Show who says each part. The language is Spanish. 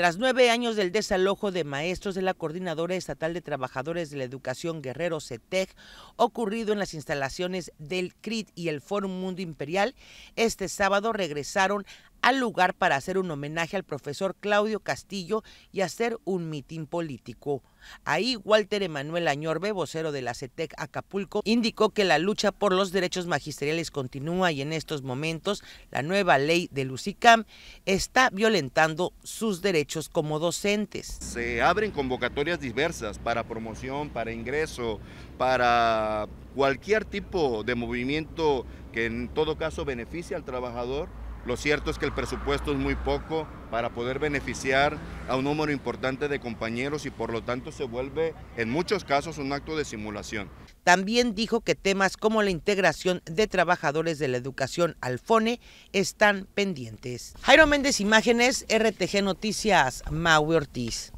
Speaker 1: Tras nueve años del desalojo de maestros de la Coordinadora Estatal de Trabajadores de la Educación Guerrero CETEC, e e ocurrido en las instalaciones del CRIT y el Foro Mundo Imperial, este sábado regresaron al lugar para hacer un homenaje al profesor Claudio Castillo y hacer un mitin político. Ahí Walter Emanuel Añorbe, vocero de la CETEC e Acapulco, indicó que la lucha por los derechos magisteriales continúa y en estos momentos la nueva ley de Lucicam está violentando sus derechos como docentes.
Speaker 2: Se abren convocatorias diversas para promoción, para ingreso, para cualquier tipo de movimiento que en todo caso beneficie al trabajador lo cierto es que el presupuesto es muy poco para poder beneficiar a un número importante de compañeros y por lo tanto se vuelve en muchos casos un acto de simulación. También
Speaker 1: dijo que temas como la integración de trabajadores de la educación al FONE están pendientes. Jairo Méndez Imágenes, RTG Noticias, Maui Ortiz.